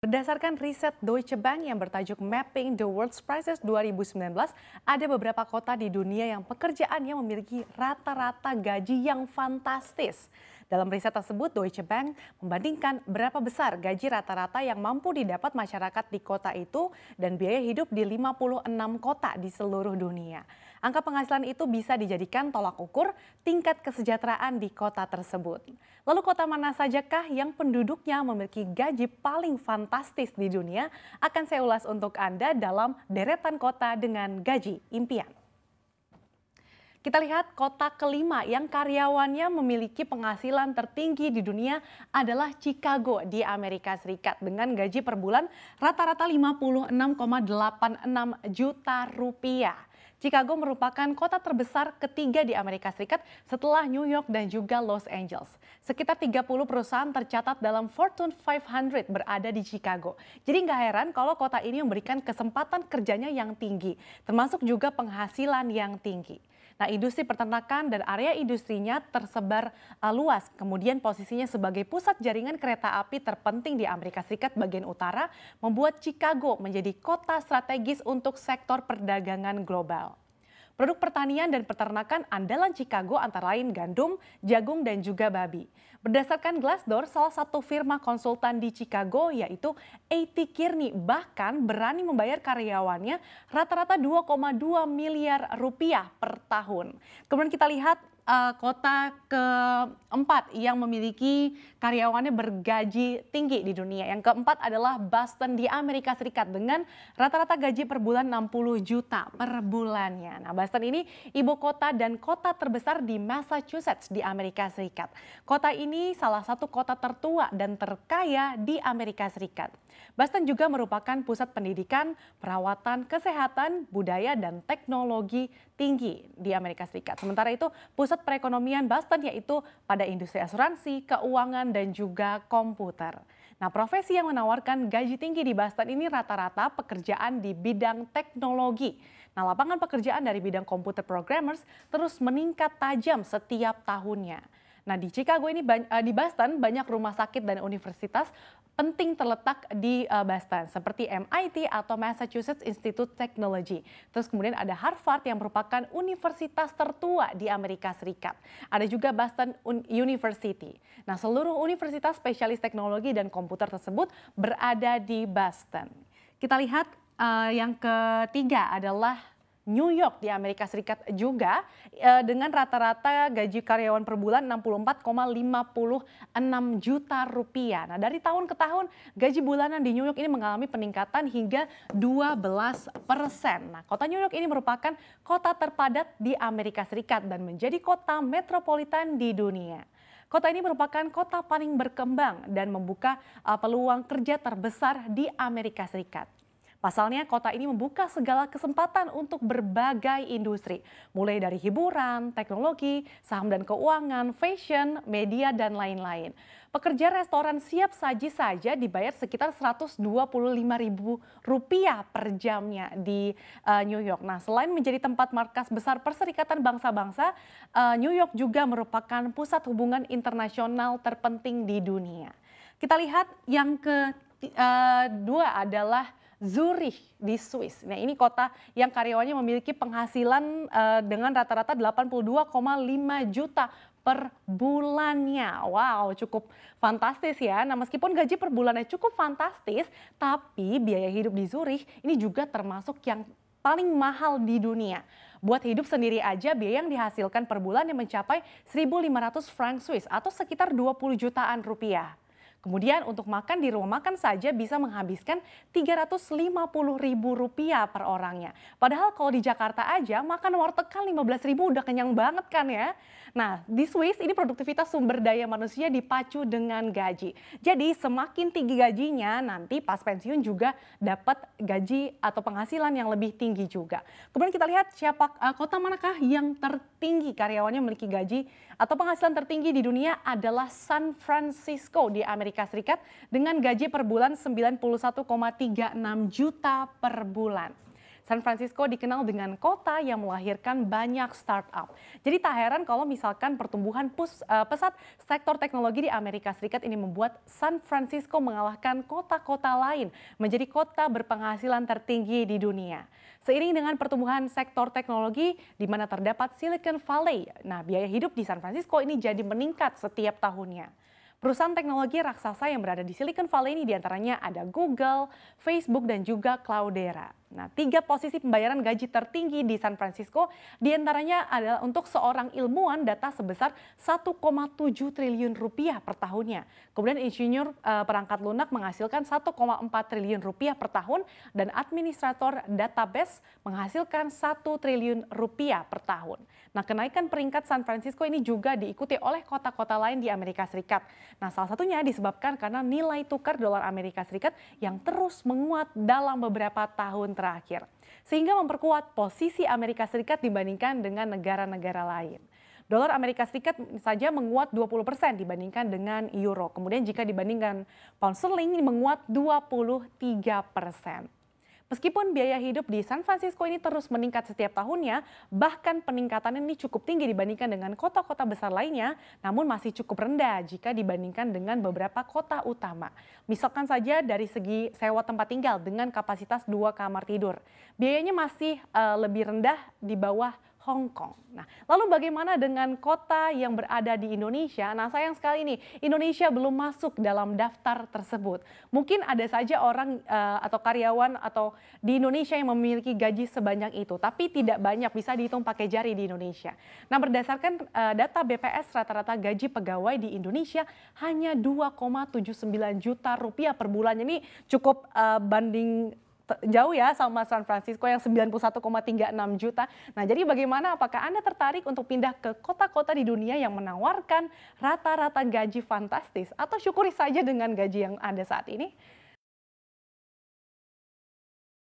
Berdasarkan riset Deutsche Bank yang bertajuk Mapping the World's Prices 2019, ada beberapa kota di dunia yang pekerjaannya memiliki rata-rata gaji yang fantastis. Dalam riset tersebut, Deutsche Bank membandingkan berapa besar gaji rata-rata yang mampu didapat masyarakat di kota itu dan biaya hidup di 56 kota di seluruh dunia. Angka penghasilan itu bisa dijadikan tolak ukur tingkat kesejahteraan di kota tersebut. Lalu kota mana sajakah yang penduduknya memiliki gaji paling fantastis di dunia akan saya ulas untuk Anda dalam deretan kota dengan gaji impian. Kita lihat kota kelima yang karyawannya memiliki penghasilan tertinggi di dunia adalah Chicago di Amerika Serikat dengan gaji per bulan rata-rata 56,86 juta rupiah. Chicago merupakan kota terbesar ketiga di Amerika Serikat setelah New York dan juga Los Angeles. Sekitar 30 perusahaan tercatat dalam Fortune 500 berada di Chicago. Jadi nggak heran kalau kota ini memberikan kesempatan kerjanya yang tinggi, termasuk juga penghasilan yang tinggi. Nah, industri peternakan dan area industrinya tersebar uh, luas. Kemudian posisinya sebagai pusat jaringan kereta api terpenting di Amerika Serikat bagian utara membuat Chicago menjadi kota strategis untuk sektor perdagangan global. Produk pertanian dan peternakan andalan Chicago antara lain gandum, jagung, dan juga babi. Berdasarkan Glassdoor, salah satu firma konsultan di Chicago yaitu AT Kearney bahkan berani membayar karyawannya rata-rata 2,2 miliar rupiah per tahun. Kemudian kita lihat uh, kota keempat yang memiliki karyawannya bergaji tinggi di dunia. Yang keempat adalah Boston di Amerika Serikat dengan rata-rata gaji per bulan 60 juta per bulannya. Nah, Boston ini ibu kota dan kota terbesar di Massachusetts di Amerika Serikat. Kota ini salah satu kota tertua dan terkaya di Amerika Serikat. Boston juga merupakan pusat pendidikan, perawatan, kesehatan, budaya dan teknologi tinggi di Amerika Serikat. Sementara itu, pusat pusat perekonomian Boston yaitu pada industri asuransi, keuangan, dan juga komputer. Nah, profesi yang menawarkan gaji tinggi di Boston ini rata-rata pekerjaan di bidang teknologi. Nah, lapangan pekerjaan dari bidang komputer programmers terus meningkat tajam setiap tahunnya. Nah di Chicago ini eh, di Boston banyak rumah sakit dan universitas penting terletak di eh, Boston seperti MIT atau Massachusetts Institute Technology. Terus kemudian ada Harvard yang merupakan universitas tertua di Amerika Serikat. Ada juga Boston University. Nah seluruh universitas spesialis teknologi dan komputer tersebut berada di Boston. Kita lihat uh, yang ketiga adalah New York di Amerika Serikat juga uh, dengan rata-rata gaji karyawan per bulan 64,56 juta rupiah. Nah dari tahun ke tahun gaji bulanan di New York ini mengalami peningkatan hingga 12 persen. Nah kota New York ini merupakan kota terpadat di Amerika Serikat dan menjadi kota metropolitan di dunia. Kota ini merupakan kota paling berkembang dan membuka eh, peluang kerja terbesar di Amerika Serikat. Pasalnya kota ini membuka segala kesempatan untuk berbagai industri, mulai dari hiburan, teknologi, saham dan keuangan, fashion, media dan lain-lain. Pekerja restoran siap saji saja dibayar sekitar 125 ribu rupiah per jamnya di uh, New York. Nah, selain menjadi tempat markas besar Perserikatan Bangsa-Bangsa, uh, New York juga merupakan pusat hubungan internasional terpenting di dunia. Kita lihat yang kedua eh, uh, adalah Zurich di Swiss. Nah, ini kota yang karyawannya memiliki penghasilan uh, dengan rata-rata 82,5 juta per bulannya. Wow, cukup fantastis ya. Nah, meskipun gaji per bulannya cukup fantastis, tapi biaya hidup di Zurich ini juga termasuk yang paling mahal di dunia. Buat hidup sendiri aja biaya yang dihasilkan per bulan yang mencapai 1.500 franc Swiss atau sekitar 20 jutaan rupiah. Kemudian untuk makan di rumah makan saja bisa menghabiskan Rp350.000 per orangnya. Padahal kalau di Jakarta aja makan warteg kan 15.000 udah kenyang banget kan ya. Nah, di Swiss ini produktivitas sumber daya manusia dipacu dengan gaji. Jadi semakin tinggi gajinya nanti pas pensiun juga dapat gaji atau penghasilan yang lebih tinggi juga. Kemudian kita lihat siapa eh, kota manakah yang tertinggi karyawannya memiliki gaji atau penghasilan tertinggi di dunia adalah San Francisco di Amerika Amerika Serikat dengan gaji per bulan 91,36 juta per bulan. San Francisco dikenal dengan kota yang melahirkan banyak startup. Jadi tak heran kalau misalkan pertumbuhan pus, uh, pesat sektor teknologi di Amerika Serikat ini membuat San Francisco mengalahkan kota-kota lain menjadi kota berpenghasilan tertinggi di dunia. Seiring dengan pertumbuhan sektor teknologi di mana terdapat Silicon Valley, nah biaya hidup di San Francisco ini jadi meningkat setiap tahunnya. Perusahaan teknologi raksasa yang berada di Silicon Valley ini diantaranya ada Google, Facebook, dan juga Cloudera. Nah, tiga posisi pembayaran gaji tertinggi di San Francisco diantaranya adalah untuk seorang ilmuwan data sebesar 1,7 triliun rupiah per tahunnya. Kemudian insinyur e, perangkat lunak menghasilkan 1,4 triliun rupiah per tahun dan administrator database menghasilkan 1 triliun rupiah per tahun. Nah, kenaikan peringkat San Francisco ini juga diikuti oleh kota-kota lain di Amerika Serikat. Nah, salah satunya disebabkan karena nilai tukar dolar Amerika Serikat yang terus menguat dalam beberapa tahun terakhir, sehingga memperkuat posisi Amerika Serikat dibandingkan dengan negara-negara lain. Dolar Amerika Serikat saja menguat 20 persen dibandingkan dengan euro. Kemudian jika dibandingkan pound sterling menguat 23 persen. Meskipun biaya hidup di San Francisco ini terus meningkat setiap tahunnya, bahkan peningkatan ini cukup tinggi dibandingkan dengan kota-kota besar lainnya, namun masih cukup rendah jika dibandingkan dengan beberapa kota utama. Misalkan saja dari segi sewa tempat tinggal dengan kapasitas dua kamar tidur. Biayanya masih uh, lebih rendah di bawah Hong Kong. Nah, lalu bagaimana dengan kota yang berada di Indonesia? Nah, sayang sekali ini Indonesia belum masuk dalam daftar tersebut. Mungkin ada saja orang uh, atau karyawan atau di Indonesia yang memiliki gaji sebanyak itu, tapi tidak banyak bisa dihitung pakai jari di Indonesia. Nah, berdasarkan uh, data BPS rata-rata gaji pegawai di Indonesia hanya 2,79 juta rupiah per bulan. Ini cukup uh, banding jauh ya sama San Francisco yang 91,36 juta. Nah, jadi bagaimana apakah Anda tertarik untuk pindah ke kota-kota di dunia yang menawarkan rata-rata gaji fantastis atau syukuri saja dengan gaji yang ada saat ini?